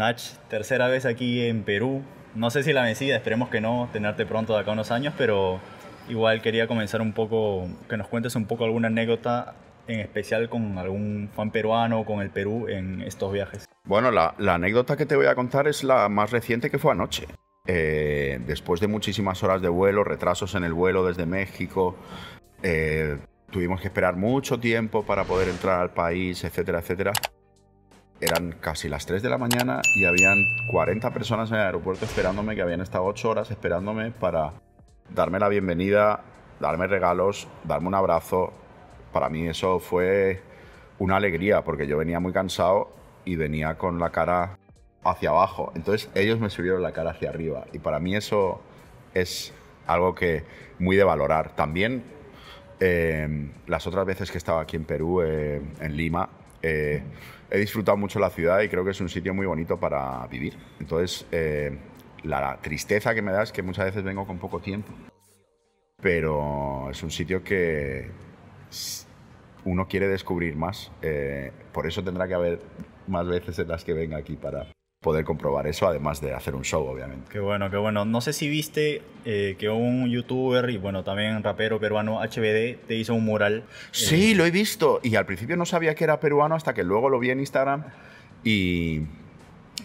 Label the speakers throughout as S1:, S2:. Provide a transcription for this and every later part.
S1: Nach, tercera vez aquí en Perú. No sé si la vencida, esperemos que no, tenerte pronto de acá unos años, pero igual quería comenzar un poco, que nos cuentes un poco alguna anécdota en especial con algún fan peruano o con el Perú en estos viajes.
S2: Bueno, la, anécdota que te voy a contar es la más reciente que fue anoche. Eh, después de muchísimas horas de vuelo, retrasos en el vuelo desde México, eh, tuvimos que esperar mucho tiempo para poder entrar al país, etcétera, etcétera eran casi las 3 de la mañana y habían 40 personas en el aeropuerto esperándome, que habían estado 8 horas esperándome para darme la bienvenida, darme regalos, darme un abrazo. Para mí eso fue una alegría porque yo venía muy cansado y venía con la cara hacia abajo. Entonces ellos me subieron la cara hacia arriba y para mí eso es algo que muy de valorar. También eh, las otras veces que estaba aquí en Perú, eh, en Lima, eh, he disfrutado mucho la ciudad y creo que es un sitio muy bonito para vivir. Entonces, eh, la tristeza que me da es que muchas veces vengo con poco tiempo, pero es un sitio que uno quiere descubrir más. Eh, por eso tendrá que haber más veces en las que venga aquí para poder comprobar eso, además de hacer un show, obviamente.
S1: Qué bueno, qué bueno. No sé si viste eh, que un youtuber y bueno, también rapero peruano HBD te hizo un mural. Sí, eh, lo he visto. Y al principio no sabía que era peruano hasta que luego lo vi en Instagram y,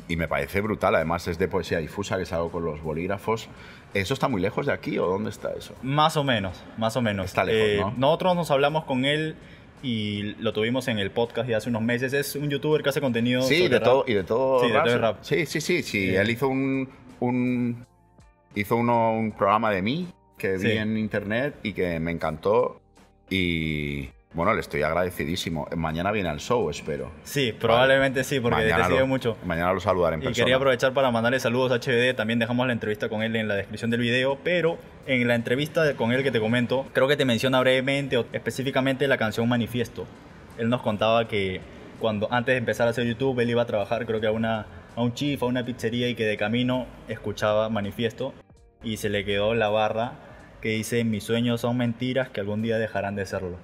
S2: me parece brutal. Además es de poesía difusa que algo con los bolígrafos. ¿Eso está muy lejos de aquí o dónde está eso?
S1: Más o menos, más o menos. Está lejos, eh, Nosotros nos hablamos con él y lo tuvimos en el podcast ya hace unos meses. Es un youtuber que hace contenido. de todo, y de todo. Sí, de todo rap.
S2: Sí, sí, sí, sí. Él hizo un, un hizo uno, un programa de mí que vi en internet y que me encantó. Y bueno, le estoy agradecidísimo. Eh, mañana viene al show, espero. Sí, probablemente sí, porque mañana te mucho. Mañana lo saludaré en y persona. Y quería
S1: aprovechar para mandarle saludos a HBD. También dejamos la entrevista con él en la descripción del video, pero en la entrevista con él que te comento, creo que te menciona brevemente o específicamente la canción Manifiesto. Él nos contaba que cuando antes de empezar a hacer YouTube, él iba a trabajar, creo que a una a un chief, a una pizzería y que de camino escuchaba Manifiesto y se le quedó la barra que dice mis sueños son mentiras que algún día dejarán de serlo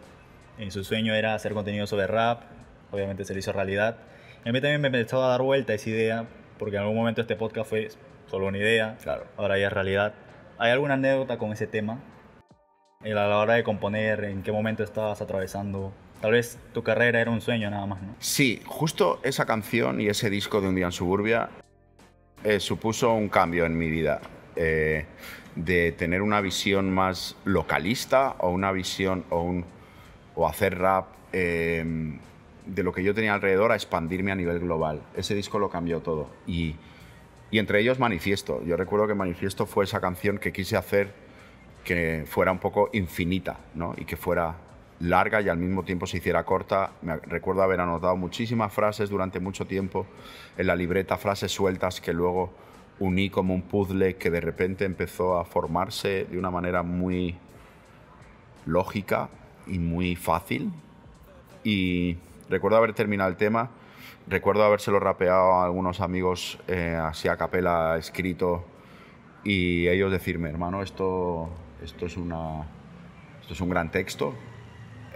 S1: en su sueño era hacer contenido sobre rap, obviamente se le hizo realidad. a mí también me empezó a dar vuelta esa idea, porque en algún momento este podcast fue solo una idea, claro. ahora ya es realidad. ¿Hay alguna anécdota con ese tema? A la hora de componer, ¿en qué momento estabas atravesando? Tal vez tu carrera era un sueño nada más, ¿no?
S2: Sí, justo esa canción y ese disco de Un día en Suburbia eh, supuso un cambio en mi vida. Eh, de tener una visión más localista o una visión o un o hacer rap eh, de lo que yo tenía alrededor a expandirme a nivel global. Ese disco lo cambió todo. Y, entre ellos Manifiesto. Yo recuerdo que Manifiesto fue esa canción que quise hacer que fuera un poco infinita y que fuera larga y al mismo tiempo se hiciera corta. Me recuerdo haber anotado muchísimas frases durante mucho tiempo en la libreta, frases sueltas que luego uní como un puzzle que de repente empezó a formarse de una manera muy lógica y muy fácil. Y recuerdo haber terminado el tema, recuerdo habérselo rapeado a algunos amigos eh, así a capela, escrito, y ellos decirme, hermano, esto, esto, es, una, esto es un gran texto.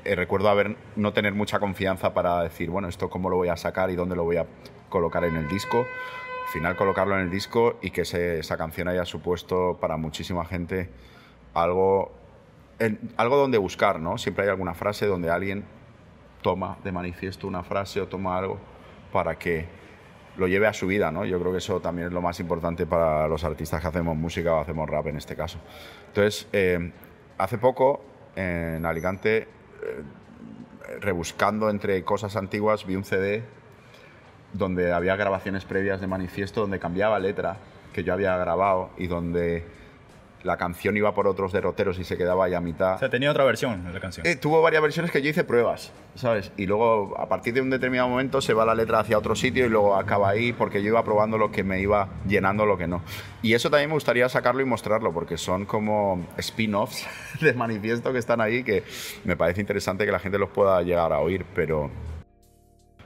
S2: Eh, recuerdo haber, no tener mucha confianza para decir, bueno, esto cómo lo voy a sacar y dónde lo voy a colocar en el disco. Al final colocarlo en el disco y que esa canción haya supuesto para muchísima gente algo algo donde buscar, ¿no? Siempre hay alguna frase donde alguien toma de manifiesto una frase o toma algo para que lo lleve a su vida, ¿no? Yo creo que eso también es lo más importante para los artistas que hacemos música o hacemos rap en este caso. Entonces, eh, hace poco en Alicante, eh, rebuscando entre cosas antiguas, vi un CD donde había grabaciones previas de manifiesto donde cambiaba letra que yo había grabado y donde la canción iba por otros derroteros y se quedaba ahí a mitad. O
S1: sea, tenía otra versión de la canción. Eh, tuvo varias versiones que yo hice pruebas,
S2: ¿sabes? Y luego, a partir de un determinado momento, se va la letra hacia otro sitio y luego acaba ahí porque yo iba probando lo que me iba llenando, lo que no. Y eso también me gustaría sacarlo y mostrarlo porque son como spin-offs de manifiesto que están ahí que me parece interesante que la gente los pueda llegar a oír, pero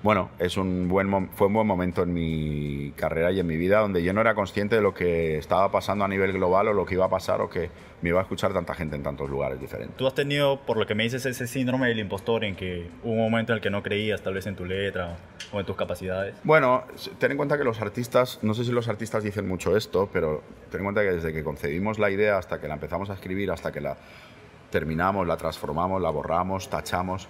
S2: bueno, es un buen, fue un buen momento en mi carrera y en mi vida donde yo no era consciente de lo que estaba pasando a nivel global o lo que iba a pasar o que me iba a escuchar tanta gente en tantos lugares diferentes.
S1: Tú has tenido, por lo que me dices, ese síndrome del impostor en que hubo un momento en el que no creías tal vez en tu letra o en tus capacidades.
S2: Bueno, ten en cuenta que los artistas, no sé si los artistas dicen mucho esto, pero ten en cuenta que desde que concebimos la idea hasta que la empezamos a escribir, hasta que la terminamos, la transformamos, la borramos, tachamos,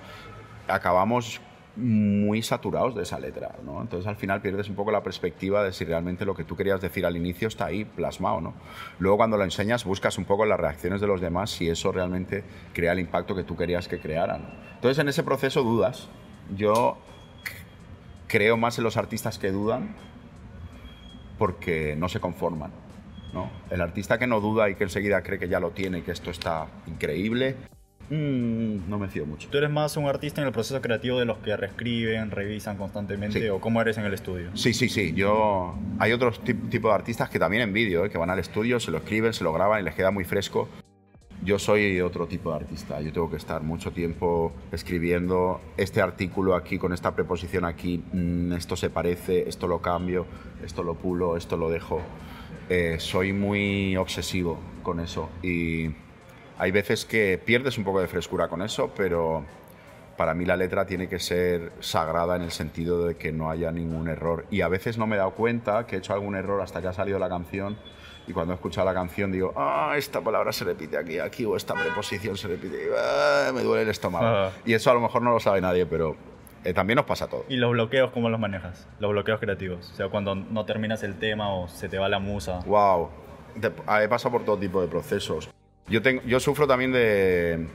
S2: acabamos muy saturados de esa letra, ¿no? Entonces al final pierdes un poco la perspectiva de si realmente lo que tú querías decir al inicio está ahí plasmado, ¿no? Luego cuando lo enseñas buscas un poco las reacciones de los demás si eso realmente crea el impacto que tú querías que crearan. Entonces en ese proceso dudas. Yo creo más en los artistas que dudan porque no se conforman, El artista que no duda y que enseguida cree que ya lo tiene y que esto está increíble, Mm, no me fío mucho.
S1: ¿Tú eres más un artista en el proceso creativo de los que reescriben, revisan constantemente o cómo eres en el estudio?
S2: Sí, sí, sí. Yo hay otros tipo de artistas que también envidio, ¿eh? que van al estudio, se lo escriben, se lo graban y les queda muy fresco. Yo soy otro tipo de artista. Yo tengo que estar mucho tiempo escribiendo este artículo aquí con esta preposición aquí. Mm, esto se parece, esto lo cambio, esto lo pulo, esto lo dejo. Eh, soy muy obsesivo con eso y hay veces que pierdes un poco de frescura con eso, pero para mí la letra tiene que ser sagrada en el sentido de que no haya ningún error. Y a veces no me he dado cuenta que he hecho algún error hasta que ha salido la canción y cuando he escuchado la canción digo, ah, esta palabra se repite aquí, aquí, o esta preposición se repite, ah, me duele el estómago. Y eso a lo mejor no lo sabe nadie, pero eh, también nos pasa todo.
S1: ¿Y los bloqueos cómo los manejas? Los bloqueos creativos. O sea, cuando no terminas el tema o se te va la musa. ¡Wow! He pasado por todo tipo de procesos.
S2: Yo, tengo, yo sufro también de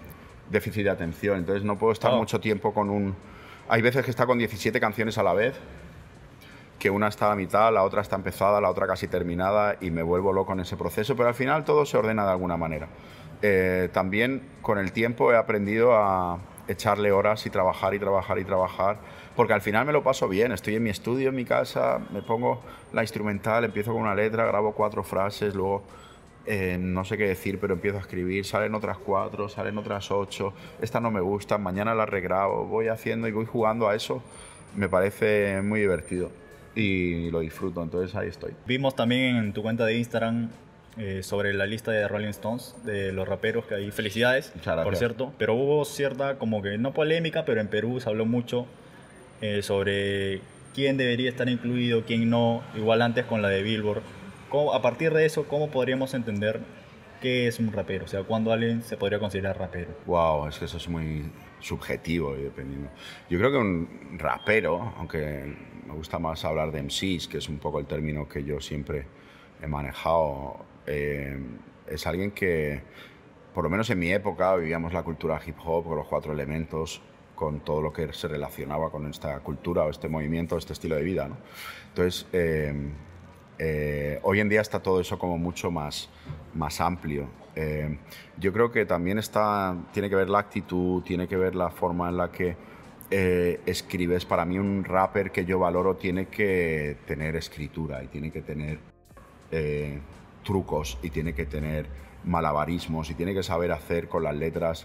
S2: déficit de atención, entonces no puedo estar oh. mucho tiempo con un... Hay veces que está con 17 canciones a la vez, que una está a la mitad, la otra está empezada, la otra casi terminada y me vuelvo loco en ese proceso, pero al final todo se ordena de alguna manera. Eh, también con el tiempo he aprendido a echarle horas y trabajar y trabajar y trabajar, porque al final me lo paso bien, estoy en mi estudio, en mi casa, me pongo la instrumental, empiezo con una letra, grabo cuatro frases, luego eh, no sé qué decir, pero empiezo a escribir, salen otras cuatro, salen otras ocho, esta no me gusta, mañana la regrabo, voy haciendo y voy jugando a eso, me parece muy divertido y lo disfruto, entonces
S1: ahí estoy. Vimos también en tu cuenta de Instagram eh, sobre la lista de Rolling Stones, de los raperos que hay, felicidades, por cierto, pero hubo cierta, como que no polémica, pero en Perú se habló mucho eh, sobre quién debería estar incluido, quién no, igual antes con la de Billboard a partir de eso, ¿cómo podríamos entender qué es un rapero? O sea, ¿cuándo alguien se podría considerar rapero?
S2: Wow, es que eso es muy subjetivo y dependiendo. Yo creo que un rapero, aunque me gusta más hablar de MCs, que es un poco el término que yo siempre he manejado, eh, es alguien que, por lo menos en mi época, vivíamos la cultura hip hop con los cuatro elementos, con todo lo que se relacionaba con esta cultura o este movimiento, este estilo de vida. Entonces, eh, eh, hoy en día está todo eso como mucho más, más amplio. Eh, yo creo que también está, tiene que ver la actitud, tiene que ver la forma en la que eh, escribes. Para mí un rapper que yo valoro tiene que tener escritura y tiene que tener trucos y tiene que tener malabarismos y tiene que saber hacer con las letras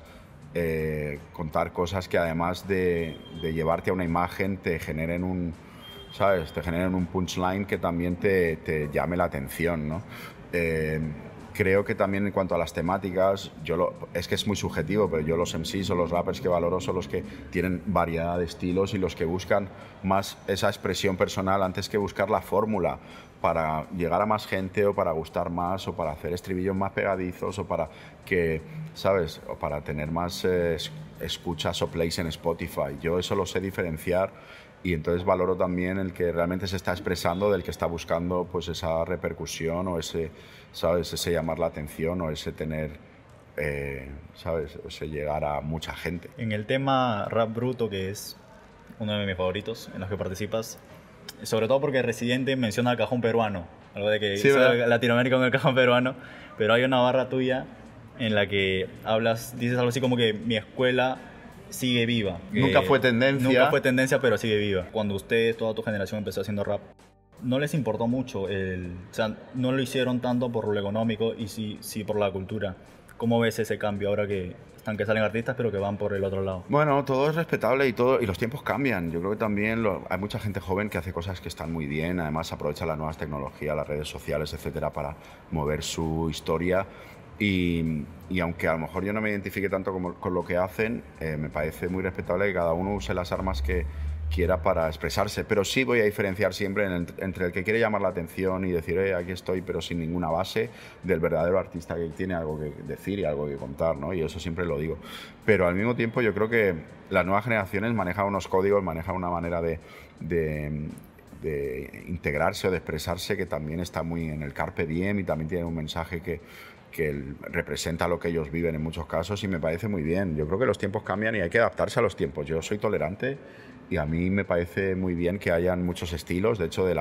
S2: contar cosas que además de, llevarte a una imagen te generen un, ¿sabes? Te generan un punchline que también te, llame la atención, ¿no? Eh, creo que también en cuanto a las temáticas, yo lo, es que es muy subjetivo, pero yo los MCs o los rappers que valoro son los que tienen variedad de estilos y los que buscan más esa expresión personal antes que buscar la fórmula para llegar a más gente o para gustar más o para hacer estribillos más pegadizos o para que, ¿sabes? O para tener más eh, escuchas o plays en Spotify. Yo eso lo sé diferenciar y entonces valoro también el que realmente se está expresando del que está buscando pues esa repercusión o ese sabes ese llamar la atención o ese tener eh, sabes
S1: llegar a mucha gente en el tema rap bruto que es uno de mis favoritos en los que participas sobre todo porque Residente menciona el cajón peruano algo de que sí, Latinoamérica con el cajón peruano pero hay una barra tuya en la que hablas dices algo así como que mi escuela sigue viva. Nunca eh, fue tendencia. Nunca fue tendencia, pero sigue viva. Cuando usted, toda tu generación empezó haciendo rap, no les importó mucho, el, o sea, no lo hicieron tanto por lo económico y sí, sí por la cultura. ¿Cómo ves ese cambio ahora que están que salen artistas pero que van por el otro lado?
S2: Bueno, todo es respetable y todo y los tiempos cambian. Yo creo que también lo, hay mucha gente joven que hace cosas que están muy bien, además aprovecha las nuevas tecnologías, las redes sociales, etcétera para mover su historia y, aunque a lo mejor yo no me identifique tanto con, lo que hacen, eh, me parece muy respetable que cada uno use las armas que quiera para expresarse. Pero sí voy a diferenciar siempre entre el que quiere llamar la atención y decir, eh, aquí estoy, pero sin ninguna base, del verdadero artista que tiene algo que decir y algo que contar, ¿no? Y eso siempre lo digo. Pero al mismo tiempo yo creo que las nuevas generaciones manejan unos códigos, manejan una manera de de integrarse o de expresarse, que también está muy en el carpe diem y también tiene un mensaje que, que representa lo que ellos viven en muchos casos y me parece muy bien. Yo creo que los tiempos cambian y hay que adaptarse a los tiempos. Yo soy tolerante y a mí me parece muy bien que hayan muchos estilos. De hecho, del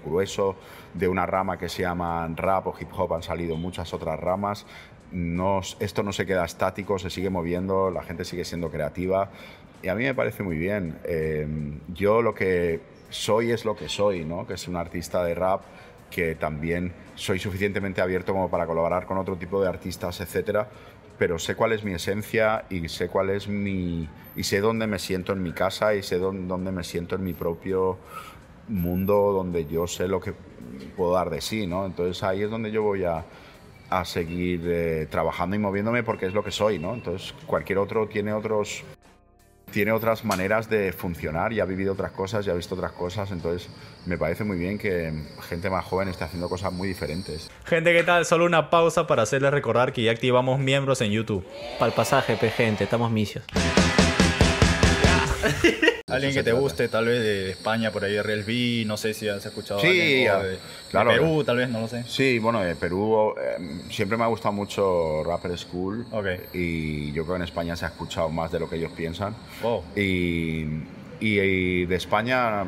S2: grueso de una rama que se llama rap o hip hop han salido muchas otras ramas. esto no se queda estático, se sigue moviendo, la gente sigue siendo creativa y a mí me parece muy bien. Eh, yo lo que soy es lo que soy, ¿no? que es un artista de rap que también soy suficientemente abierto como para colaborar con otro tipo de artistas, etcétera, pero sé cuál es mi esencia y sé cuál es mi y sé dónde me siento en mi casa y sé dónde me siento en mi propio mundo donde yo sé lo que puedo dar de sí, ¿no? Entonces ahí es donde yo voy a, seguir eh, trabajando y moviéndome porque es lo que soy, ¿no? Entonces cualquier otro tiene otros tiene otras maneras de funcionar y ha vivido otras cosas y ha visto otras cosas. Entonces, me parece muy bien que gente más joven esté haciendo cosas muy diferentes.
S1: Gente, ¿qué tal? Solo una pausa para hacerles recordar que ya activamos miembros en YouTube. Para el pasaje, gente, estamos misios. alguien que te guste, tal vez de España, por ahí de no sé si has escuchado. Sí, claro. De Perú, eh, tal vez, no lo sé.
S2: Sí, bueno, de Perú em, siempre me ha gustado mucho Rapper School. Y yo creo que en España se ha escuchado más de lo que ellos piensan. Y, y, de España,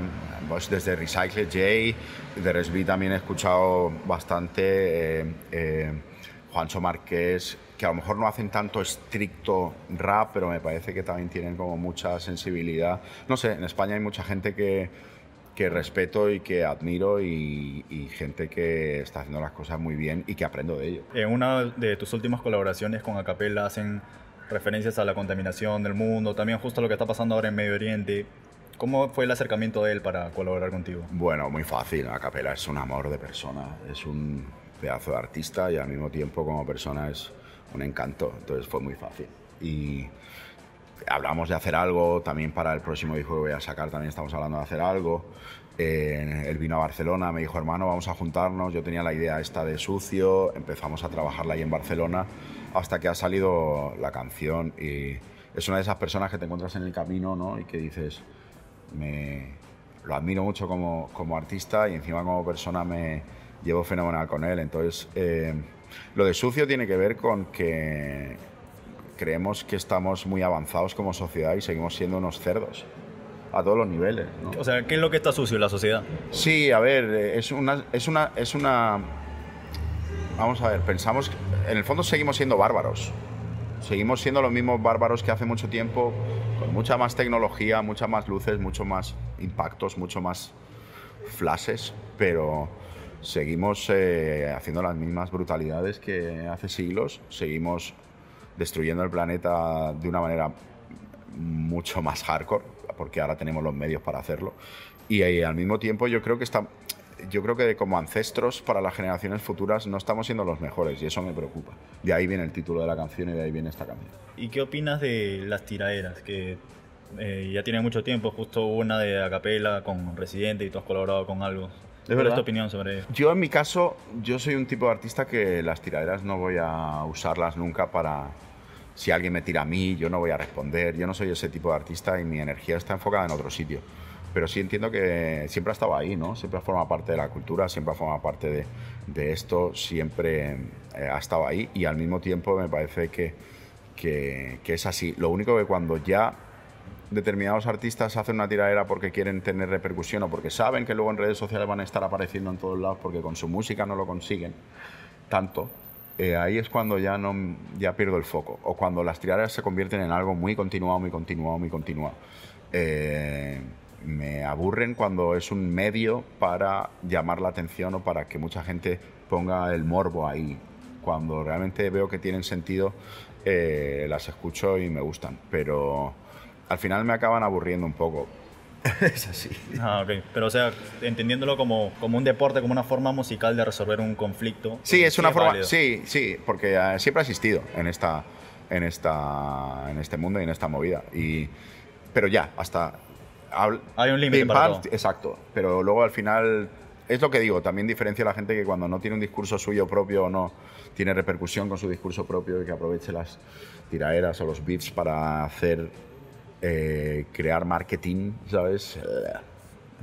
S2: pues desde Recycle J, de Resby también he escuchado bastante. Eh, eh, Juancho Márquez, que a lo mejor no hacen tanto estricto rap, pero me parece que también tienen como mucha sensibilidad. No sé, en España hay mucha gente que, que respeto y que admiro y, gente que está haciendo las cosas muy bien y que aprendo de ello.
S1: En una de tus últimas colaboraciones con Acapella hacen referencias a la contaminación del mundo, también justo lo que está pasando ahora en Medio Oriente. ¿Cómo fue el acercamiento de él para colaborar contigo? Bueno, muy fácil. Acapella es un amor
S2: de persona, es un pedazo de artista y al mismo tiempo como persona es un encanto, entonces fue muy fácil. Y hablamos de hacer algo, también para el próximo disco que voy a sacar también estamos hablando de hacer algo. él vino a Barcelona, me dijo, hermano, vamos a juntarnos, yo tenía la idea esta de sucio, empezamos a trabajarla ahí en Barcelona hasta que ha salido la canción y es una de esas personas que te encuentras en el camino ¿no? y que dices, me, lo admiro mucho como, como artista y encima como persona me, llevo fenomenal con él. Entonces, eh, lo de sucio tiene que ver con que creemos que estamos muy avanzados como sociedad y seguimos siendo unos cerdos a todos los niveles.
S1: O sea, ¿qué es lo que está sucio en la sociedad?
S2: Sí, a ver, eh, es una, es una, es una, vamos a ver, pensamos, en el fondo seguimos siendo bárbaros, seguimos siendo los mismos bárbaros que hace mucho tiempo, con mucha más tecnología, muchas más luces, mucho más impactos, mucho más flashes, pero seguimos eh, haciendo las mismas brutalidades que hace siglos, seguimos destruyendo el planeta de una manera mucho más hardcore, porque ahora tenemos los medios para hacerlo. Y eh, al mismo tiempo yo creo que está, yo creo que como ancestros para las generaciones futuras no estamos siendo los mejores y eso me preocupa. De ahí viene el título de la canción y de ahí viene esta canción.
S1: ¿Y qué opinas de las tiraderas? Que eh, ya tiene mucho tiempo, justo una de Acapela con Residente y tú has colaborado con algo. Es verdad. tu opinión sobre
S2: Yo en mi caso, yo soy un tipo de artista que las tiraderas no voy a usarlas nunca para... Si alguien me tira a mí, yo no voy a responder. Yo no soy ese tipo de artista y mi energía está enfocada en otro sitio. Pero sí entiendo que siempre ha estado ahí, ¿no? Siempre ha formado parte de la cultura, siempre ha formado parte de, de esto, siempre eh, ha estado ahí y al mismo tiempo me parece que, que, que es así. Lo único que cuando ya determinados artistas hacen una tiradera porque quieren tener repercusión o porque saben que luego en redes sociales van a estar apareciendo en todos lados porque con su música no lo consiguen tanto, eh, ahí es cuando ya, no, ya pierdo el foco o cuando las tiraderas se convierten en algo muy continuado, muy continuado, muy continuado. Eh, me aburren cuando es un medio para llamar la atención o para que mucha gente ponga el morbo ahí. Cuando realmente veo que tienen sentido, eh, las escucho y me gustan. Pero al final me acaban aburriendo un poco.
S1: es así. Ah, ok. Pero o sea, entendiéndolo como, como un deporte, como una forma musical de resolver un conflicto. Sí, es una forma.
S2: Sí, sí, porque ah, siempre ha existido en, esta, en, esta, en este mundo y en esta movida. Y, pero ya, hasta.
S1: Hay un límite para todo. Exacto.
S2: Pero luego al final. Es lo que digo, también diferencia a la gente que cuando no tiene un discurso suyo propio o no tiene repercusión con su discurso propio y que aproveche las tiraeras o los beats para hacer eh, crear marketing, ¿sabes?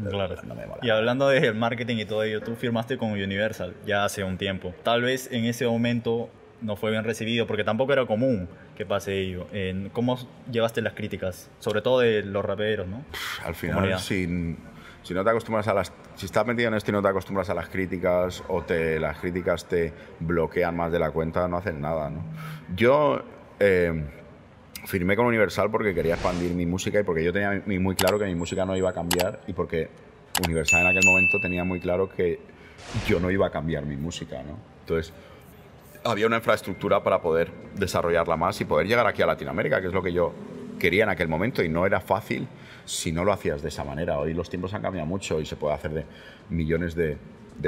S1: Claro. y hablando de marketing y todo ello, tú firmaste con Universal ya hace un tiempo. Tal vez en ese momento no fue bien recibido porque tampoco era común que pase ello. ¿Cómo llevaste las críticas? Sobre todo de los raperos, ¿no? Al final,
S2: sin, si no te acostumbras a las si estás metido en esto y no te acostumbras a las críticas o te las críticas te bloquean más de la cuenta no hacen nada no yo eh, firmé con Universal porque quería expandir mi música y porque yo tenía muy claro que mi música no iba a cambiar y porque Universal en aquel momento tenía muy claro que yo no iba a cambiar mi música, ¿no? Entonces, había una infraestructura para poder desarrollarla más y poder llegar aquí a Latinoamérica, que es lo que yo quería en aquel momento y no era fácil si no lo hacías de esa manera. Hoy los tiempos han cambiado mucho y se puede hacer de millones de,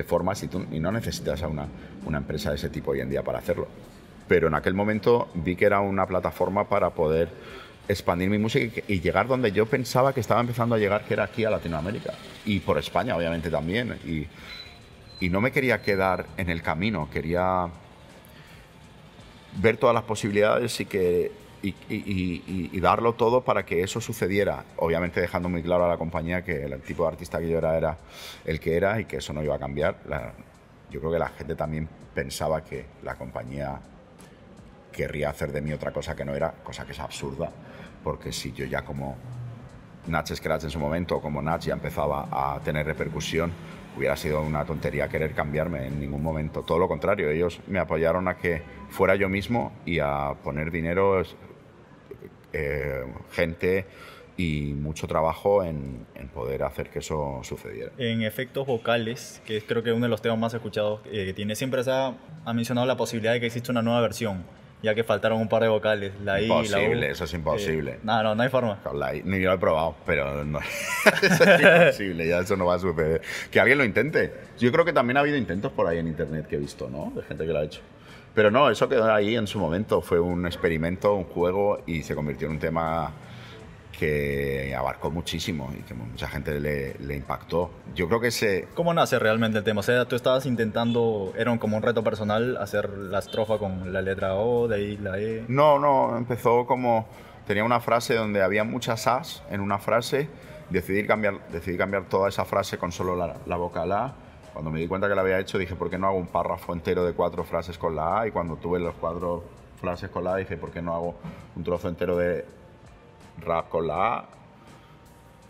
S2: formas y, no necesitas a una empresa de ese tipo hoy en día para hacerlo pero en aquel momento vi que era una plataforma para poder expandir mi música y llegar donde yo pensaba que estaba empezando a llegar, que era aquí a Latinoamérica y por España, obviamente también. Y, y no me quería quedar en el camino, quería ver todas las posibilidades y que y, darlo todo para que eso sucediera. Obviamente dejando muy claro a la compañía que el tipo de artista que yo era era el que era y que eso no iba a cambiar. yo creo que la gente también pensaba que la compañía querría hacer de mí otra cosa que no era, cosa que es absurda, porque si yo ya como Natch Scratch en su momento, como Natch ya empezaba a tener repercusión, hubiera sido una tontería querer cambiarme en ningún momento. Todo lo contrario, ellos me apoyaron a que fuera yo mismo y a poner dinero, eh, gente y mucho trabajo en, poder hacer que eso sucediera.
S1: En efectos vocales, que creo que es uno de los temas más escuchados eh, que tiene, siempre se ha, ha mencionado la posibilidad de que exista una nueva versión ya que faltaron un par de vocales, la I imposible, la eso es eh, imposible. no, no, no hay forma. ni yo lo he probado, pero
S2: no, eso es imposible, ya eso no va a suceder. Que alguien lo intente. Yo creo que también ha habido intentos por ahí en internet que he visto, ¿no? De gente que lo ha hecho. Pero no, eso quedó ahí en su momento, fue un experimento, un juego y se convirtió en un tema que abarcó muchísimo
S1: y que mucha gente le, impactó. Yo creo que se... ¿Cómo nace realmente el tema? O sea, tú estabas intentando, era como un reto personal hacer la estrofa con la letra O, de ahí la E. No, no, empezó como... Tenía una frase donde había muchas As en una frase,
S2: decidí cambiar, decidí cambiar toda esa frase con solo la, la vocal A. Cuando me di cuenta que la había hecho dije, ¿por qué no hago un párrafo entero de cuatro frases con la A? Y cuando tuve los cuatro frases con la A dije, ¿por qué no hago un trozo entero de rap con la A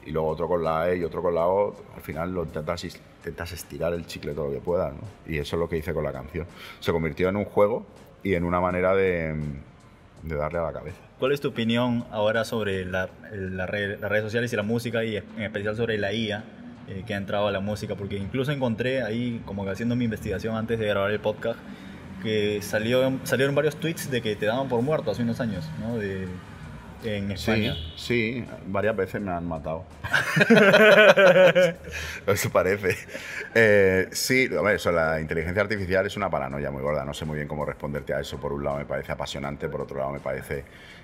S2: y luego otro con la E y otro con la O, al final lo intentas, intentas estirar el chicle todo lo que puedas. Y eso es lo que hice con la canción. Se convirtió en un juego y en una manera de, de darle a la cabeza.
S1: ¿Cuál es tu opinión ahora sobre la, las redes sociales y la música y en especial sobre la IA? Eh, que ha entrado a la música, porque incluso encontré ahí, como que haciendo mi investigación antes de grabar el podcast, que salió, salieron varios tweets de que te daban por muerto hace unos años, ¿no? De, en España. Sí, varias veces me han matado.
S2: Eso parece. Eh, sí, la inteligencia artificial es una paranoia muy gorda. No sé muy bien cómo responderte a eso. Por un lado me parece apasionante, por otro lado me parece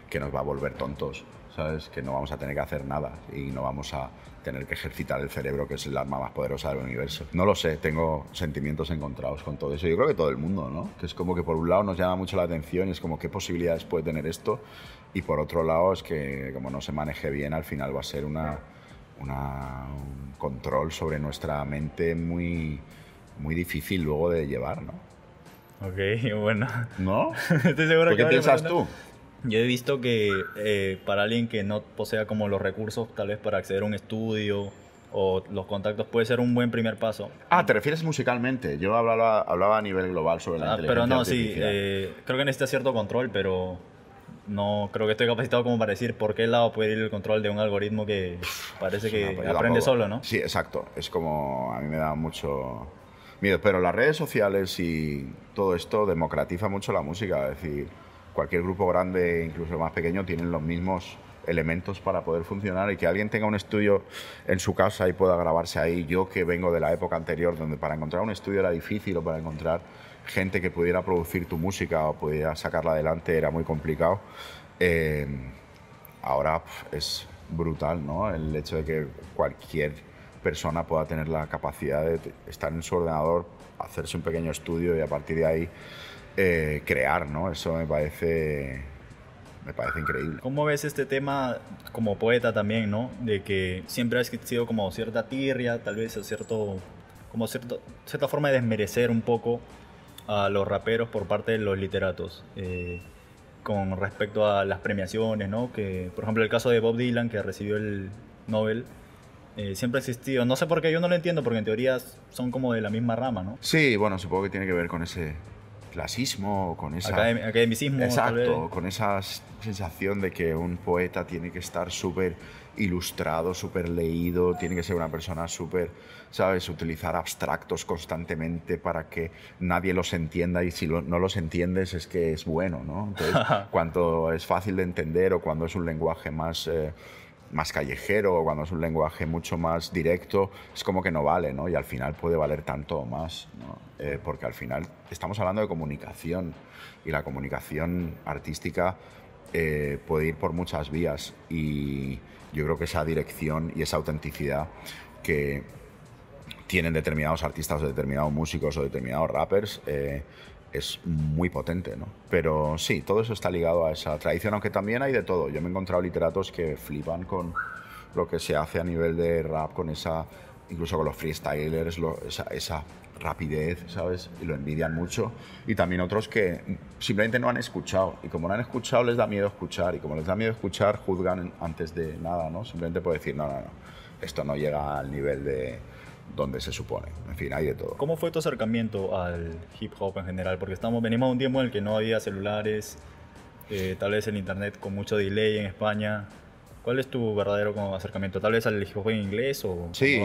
S2: que nos va a volver tontos, ¿sabes? Que no vamos a tener que hacer nada y no vamos a tener que ejercitar el cerebro, que es el arma más poderosa del universo. No lo sé, tengo sentimientos encontrados con todo eso. Yo creo que todo el mundo, ¿no? Que es como que por un lado nos llama mucho la atención y es como qué posibilidades puede tener esto y por otro lado, es que como no se maneje bien, al final va a ser una, un control sobre nuestra mente muy, muy difícil luego de llevar, ¿no?
S1: Ok, bueno.
S2: ¿No? Estoy seguro ¿Qué piensas tú?
S1: Yo he visto que eh, para alguien que no posea como los recursos tal vez para acceder a un estudio o los contactos puede ser un buen primer paso.
S2: Ah, te refieres musicalmente. Yo hablaba, hablaba a nivel global sobre la ah, Pero no, sí. Eh,
S1: creo que necesita cierto control, pero no creo que estoy capacitado como para decir por qué lado puede ir el control de un algoritmo que parece que pues aprende solo,
S2: ¿no? Sí, exacto. Es como a mí me da mucho miedo. Pero las redes sociales y todo esto democratiza mucho la música. Es decir, cualquier grupo grande, incluso el más pequeño, tienen los mismos elementos para poder funcionar y que alguien tenga un estudio en su casa y pueda grabarse ahí. Yo que vengo de la época anterior donde para encontrar un estudio era difícil o para encontrar gente que pudiera producir tu música o pudiera sacarla adelante era muy complicado. Eh, ahora es brutal ¿no? el hecho de que cualquier persona pueda tener la capacidad de estar en su ordenador, hacerse un pequeño estudio y a partir de ahí eh, crear. ¿no? Eso me parece me parece increíble.
S1: ¿Cómo ves este tema como poeta también, no? De que siempre ha existido como cierta tirria, tal vez, cierto, como cierta forma de desmerecer un poco a los raperos por parte de los literatos. Eh, con respecto a las premiaciones, ¿no? Que, por ejemplo, el caso de Bob Dylan, que recibió el Nobel, eh, siempre ha existido. No sé por qué, yo no lo entiendo, porque en teoría son como de la misma rama, ¿no?
S2: Sí, bueno, supongo que tiene que ver con ese clasismo, con esa... Exacto, con esa sensación de que un poeta tiene que estar súper ilustrado, súper leído, tiene que ser una persona súper, ¿sabes? Utilizar abstractos constantemente para que nadie los entienda y si no los entiendes es que es bueno, ¿no? Entonces, cuanto es fácil de entender o cuando es un lenguaje más... Eh, más callejero, cuando es un lenguaje mucho más directo, es como que no vale, ¿no? Y al final puede valer tanto o más, ¿no? Eh, porque al final estamos hablando de comunicación y la comunicación artística eh, puede ir por muchas vías y yo creo que esa dirección y esa autenticidad que tienen determinados artistas o determinados músicos o determinados rappers, eh, es muy potente, ¿no? Pero sí, todo eso está ligado a esa tradición, aunque también hay de todo. Yo me he encontrado literatos que flipan con lo que se hace a nivel de rap, con esa, incluso con los freestylers, esa, rapidez, ¿sabes? Y lo envidian mucho. Y también otros que simplemente no han escuchado. Y como no han escuchado, les da miedo escuchar. Y como les da miedo escuchar, juzgan antes de nada, ¿no? Simplemente por decir, no, no, no, esto no llega al nivel de donde se supone. En fin, hay de todo.
S1: ¿Cómo fue tu acercamiento al hip hop en general? Porque estamos, venimos a un tiempo en el que no había celulares, eh, tal vez el internet con mucho delay en España. ¿Cuál es tu verdadero acercamiento? ¿Tal vez al hip hop en inglés o...? Sí,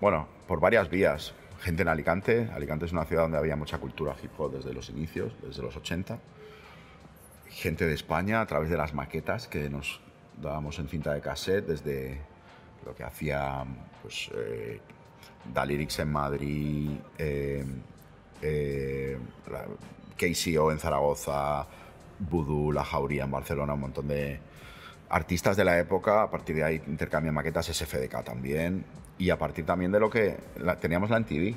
S2: bueno, por varias vías. Gente en Alicante. Alicante es una ciudad donde había mucha cultura hip hop desde los inicios, desde los 80. Gente de España a través de las maquetas que nos dábamos en cinta de cassette desde lo que hacía pues, eh, Dalirix en Madrid, eh, eh KCO en Zaragoza, Voodoo, La Jauría en Barcelona, un montón de artistas de la época. A partir de ahí intercambia maquetas SFDK también. Y a partir también de lo que teníamos la MTV.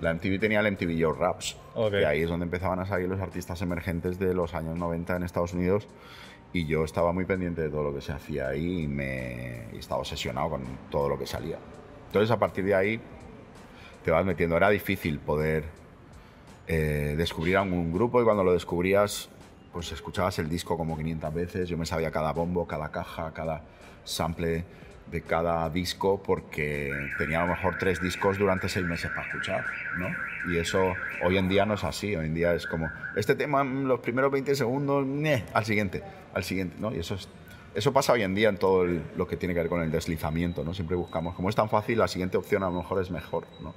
S2: La MTV tenía el MTV Your Raps. Y ahí es donde empezaban a salir los artistas emergentes de los años 90 en Estados Unidos y yo estaba muy pendiente de todo lo que se hacía ahí y estaba obsesionado con todo lo que salía. Entonces, a partir de ahí, te vas metiendo. Era difícil poder eh, descubrir a un grupo y cuando lo descubrías, pues escuchabas el disco como 500 veces. Yo me sabía cada bombo, cada caja, cada sample de cada disco porque tenía a lo mejor tres discos durante seis meses para escuchar, ¿no? Y eso hoy en día no es así, hoy en día es como, este tema mm, los primeros 20 segundos, al siguiente, al siguiente, ¿no? Y eso es, Eso pasa hoy en día en todo lo que tiene que ver con el deslizamiento, ¿no? Siempre buscamos, como es tan fácil, la siguiente opción a lo mejor es mejor, ¿no?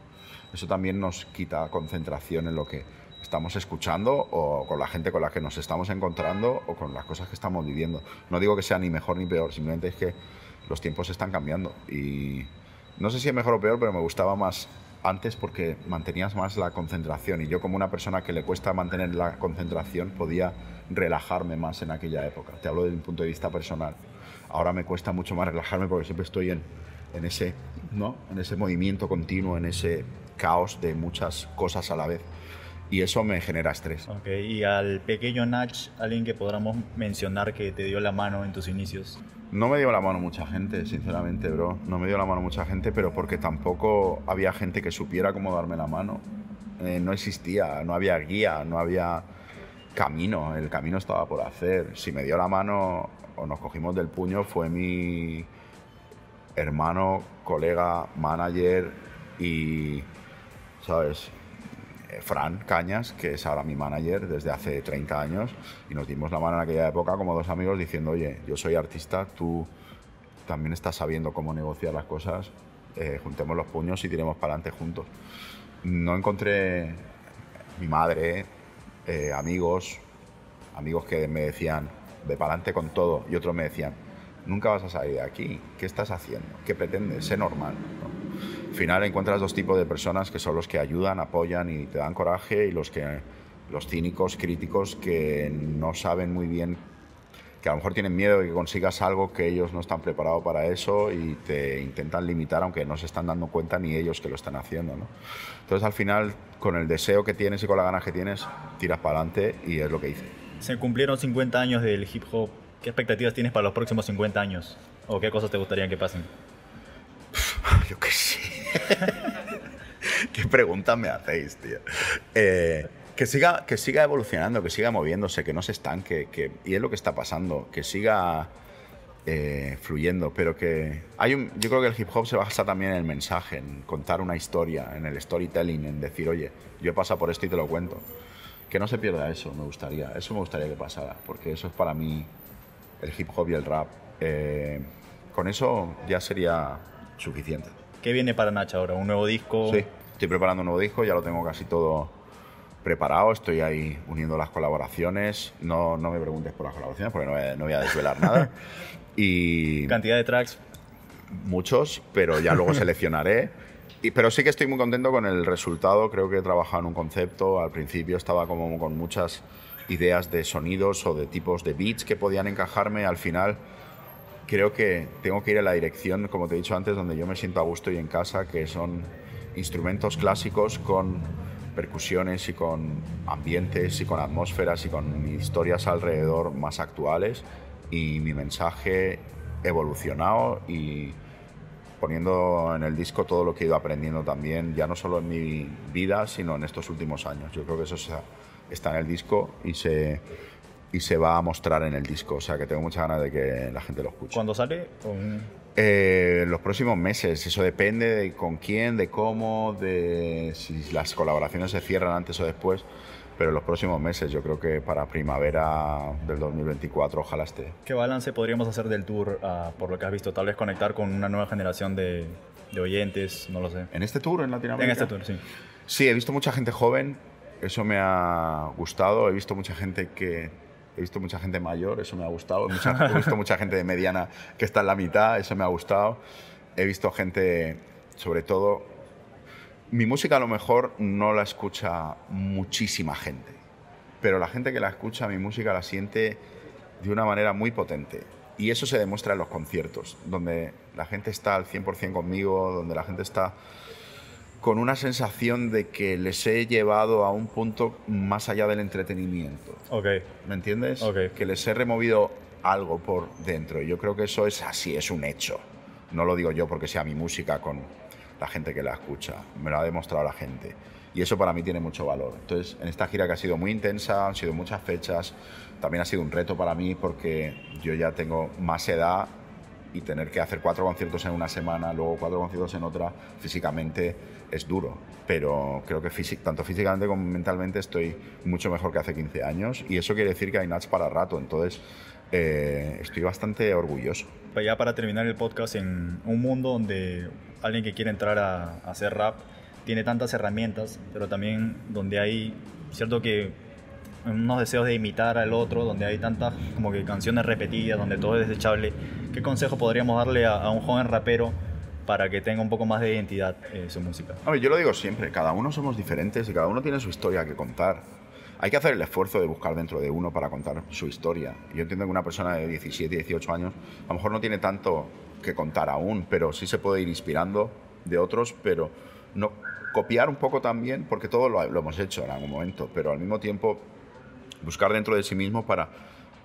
S2: Eso también nos quita concentración en lo que estamos escuchando o con la gente con la que nos estamos encontrando o con las cosas que estamos viviendo. No digo que sea ni mejor ni peor, simplemente es que los tiempos están cambiando y no sé si es mejor o peor, pero me gustaba más antes porque mantenías más la concentración y yo como una persona que le cuesta mantener la concentración podía relajarme más en aquella época. Te hablo desde un punto de vista personal. Ahora me cuesta mucho más relajarme porque siempre estoy en, ese, ¿no? en ese movimiento continuo, en ese caos de muchas cosas a la vez y eso me genera estrés. Ok,
S1: y al pequeño Nach, alguien que podamos mencionar que te dio la mano en tus inicios.
S2: No me dio la mano mucha gente, sinceramente, bro. No me dio la mano mucha gente, pero porque tampoco había gente que supiera cómo darme la mano. Eh, no existía, no había guía, no había camino, el camino estaba por hacer. Si me dio la mano o nos cogimos del puño fue mi hermano, colega, manager y, ¿sabes? Eh, Fran Cañas, que es ahora mi manager desde hace 30 años, y nos dimos la mano en aquella época como dos amigos diciendo, oye, yo soy artista, tú también estás sabiendo cómo negociar las cosas, eh, juntemos los puños y tiremos para adelante juntos. No encontré mi madre, eh, amigos, amigos que me decían, de para adelante con todo, y otros me decían, nunca vas a salir de aquí, ¿qué estás haciendo? ¿Qué pretendes? Sé normal al final encuentras dos tipos de personas que son los que ayudan, apoyan y te dan coraje y los que los cínicos, críticos que no saben muy bien que a lo mejor tienen miedo de que consigas algo que ellos no están preparados para eso y te intentan limitar aunque no se están dando cuenta ni ellos que lo están haciendo. ¿no? Entonces al final, con el deseo que tienes y con la ganas que tienes, tiras para adelante y es lo que hice.
S1: Se cumplieron 50 años del hip hop. ¿Qué expectativas tienes para los próximos 50 años? ¿O qué cosas te gustaría que pasen? Yo qué sé. ¿Qué preguntas me
S2: hacéis, tío? Eh, que, siga, que siga evolucionando, que siga moviéndose, que no se estanque, y es lo que está pasando, que siga eh, fluyendo, pero que hay un, yo creo que el hip hop se basa también en el mensaje, en contar una historia, en el storytelling, en decir, oye, yo he pasado por esto y te lo cuento. Que no se pierda eso, me gustaría, eso me gustaría que pasara, porque eso es para mí el hip hop y el rap. Eh, con eso ya sería suficiente.
S1: ¿Qué viene para Nacha ahora? ¿Un nuevo disco? Sí,
S2: estoy preparando un nuevo disco, ya lo tengo casi todo preparado, estoy ahí uniendo las colaboraciones. No, no me preguntes por las colaboraciones porque no voy a, desvelar nada. Y ¿Cantidad de tracks? Muchos, pero ya luego seleccionaré. Y, pero sí que estoy muy contento con el resultado. Creo que he trabajado en un concepto. Al principio estaba como con muchas ideas de sonidos o de tipos de beats que podían encajarme. Al final creo que tengo que ir a la dirección, como te he dicho antes, donde yo me siento a gusto y en casa, que son instrumentos clásicos con percusiones y con ambientes y con atmósferas y con historias alrededor más actuales y mi mensaje evolucionado y poniendo en el disco todo lo que he ido aprendiendo también, ya no solo en mi vida, sino en estos últimos años. Yo creo que eso está en el disco y se y se va a mostrar en el disco. O sea que tengo muchas ganas de que la gente lo escuche. ¿Cuándo sale? Eh, los próximos meses, eso depende de con quién, de cómo, de si las colaboraciones se cierran antes o después, pero en los próximos meses, yo creo que para primavera del 2024 ojalá esté.
S1: ¿Qué balance podríamos hacer del tour ah, por lo que has visto? Tal vez conectar con una nueva generación de, de oyentes, no lo sé. ¿En este tour en Latinoamérica? En este tour, sí.
S2: Sí, he visto mucha gente joven, eso me ha gustado, he visto mucha gente que he visto mucha gente mayor, eso me ha gustado. he visto mucha gente de mediana que está en la mitad, eso me ha gustado. He visto gente, sobre todo, mi música a lo mejor no la escucha muchísima gente, pero la gente que la escucha, mi música la siente de una manera muy potente. Y eso se demuestra en los conciertos, donde la gente está al 100% conmigo, donde la gente está con una sensación de que les he llevado a un punto más allá del entretenimiento. Ok. ¿Me entiendes? Que les he removido algo por dentro. yo creo que eso es así, es un hecho. No lo digo yo porque sea mi música con la gente que la escucha. Me lo ha demostrado la gente. Y eso para mí tiene mucho valor. Entonces, en esta gira que ha sido muy intensa, han sido muchas fechas, también ha sido un reto para mí porque yo ya tengo más edad y tener que hacer cuatro conciertos en una semana, luego cuatro conciertos en otra, físicamente es duro. Pero creo que tanto físicamente como mentalmente estoy mucho mejor que hace 15 años y eso quiere decir que hay Nats para rato. Entonces eh, estoy bastante orgulloso.
S1: Pues ya para terminar el podcast, en un mundo donde alguien que quiere entrar a, a hacer rap tiene tantas herramientas, pero también donde hay, cierto que unos deseos de imitar al otro, donde hay tantas como que canciones repetidas, donde todo es desechable, ¿qué consejo podríamos darle a, un joven rapero para que tenga un poco más de identidad en eh, su música?
S2: yo lo digo siempre, cada uno somos diferentes y cada uno tiene su historia que contar. Hay que hacer el esfuerzo de buscar dentro de uno para contar su historia. Yo entiendo que una persona de 17, 18 años a lo mejor no tiene tanto que contar aún, pero sí se puede ir inspirando de otros, pero no copiar un poco también, porque todo lo, lo hemos hecho en algún momento, pero al mismo tiempo buscar dentro de sí mismo para,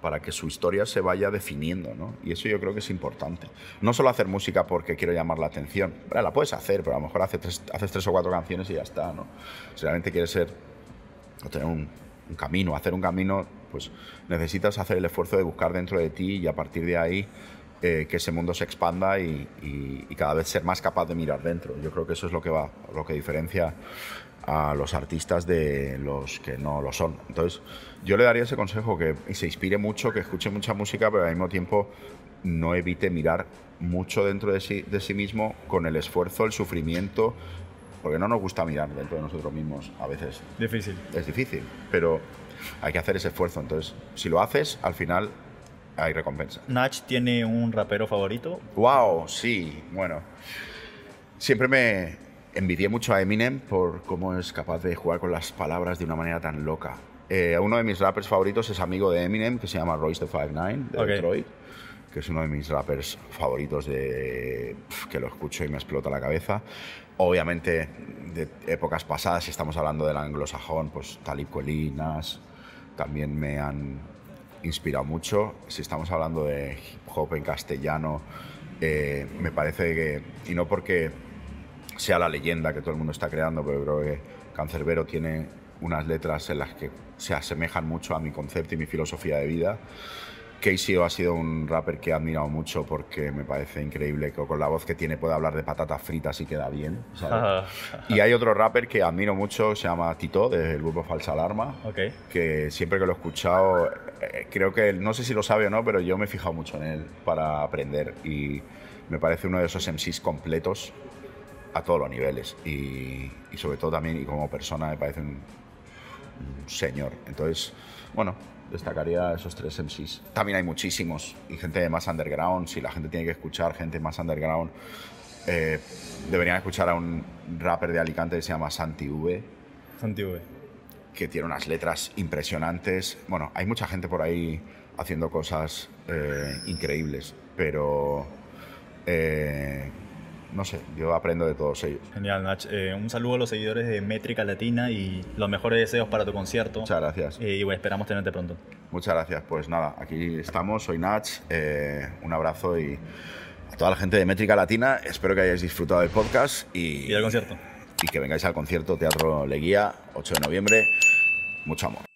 S2: para que su historia se vaya definiendo, ¿no? Y eso yo creo que es importante. No solo hacer música porque quiero llamar la atención, bueno, la puedes hacer, pero a lo mejor haces tres, tres o cuatro canciones y ya está, ¿no? Si realmente quieres ser, tener un, camino, hacer un camino, pues necesitas hacer el esfuerzo de buscar dentro de ti y a partir de ahí eh, que ese mundo se expanda y, y, cada vez ser más capaz de mirar dentro. Yo creo que eso es lo que va, lo que diferencia a los artistas de los que no lo son. Entonces, yo le daría ese consejo, que se inspire mucho, que escuche mucha música, pero al mismo tiempo no evite mirar mucho dentro de sí, mismo con el esfuerzo, el sufrimiento, porque no nos gusta mirar dentro de nosotros mismos a veces. Difícil. Es difícil, pero hay que hacer ese esfuerzo. Entonces, si lo haces, al final hay recompensa.
S1: ¿Nach tiene un rapero favorito?
S2: ¡Wow! Sí, bueno. Siempre me, envidié mucho a Eminem por cómo es capaz de jugar con las palabras de una manera tan loca. Eh, uno de mis rappers favoritos es amigo de Eminem, que se llama Royce the Nine, de Detroit, que es uno de mis rappers favoritos de que lo escucho y me explota la cabeza. Obviamente de épocas pasadas, si estamos hablando del anglosajón, pues Talib Colinas también me han inspirado mucho. Si estamos hablando de hip hop en castellano, eh, me parece que y no porque sea la leyenda que todo el mundo está creando, pero creo que Cancerbero tiene unas letras en las que se asemejan mucho a mi concepto y mi filosofía de vida. Casey ha sido un rapper que he admirado mucho porque me parece increíble que con la voz que tiene pueda hablar de patatas fritas y queda bien. y hay otro rapper que admiro mucho, se llama Tito, del grupo Falsa Alarma, que siempre que lo he escuchado, eh, creo que, no sé si lo sabe o no, pero yo me he fijado mucho en él para aprender y me parece uno de esos MCs completos a todos los niveles y, sobre todo también y como persona me parece un, señor. Entonces, bueno, destacaría esos tres MCs. También hay muchísimos y gente más underground, si la gente tiene que escuchar gente más underground, eh, deberían escuchar a un rapper de Alicante que se llama Santi V. Santi V. Que tiene unas letras impresionantes. Bueno, hay mucha gente por ahí haciendo cosas eh, increíbles, pero... Eh, no sé, yo aprendo de todos ellos.
S1: Genial, Nach. Eh, un saludo a los seguidores de Métrica Latina y los mejores deseos para tu concierto. Muchas gracias. Eh, y esperamos tenerte pronto. Muchas gracias. Pues
S2: nada, aquí estamos. Soy Nach. Eh, un abrazo y a toda la gente de Métrica Latina. Espero que hayáis disfrutado del podcast y, y del concierto. Y que vengáis al concierto Teatro Leguía, 8 de noviembre. Mucho amor.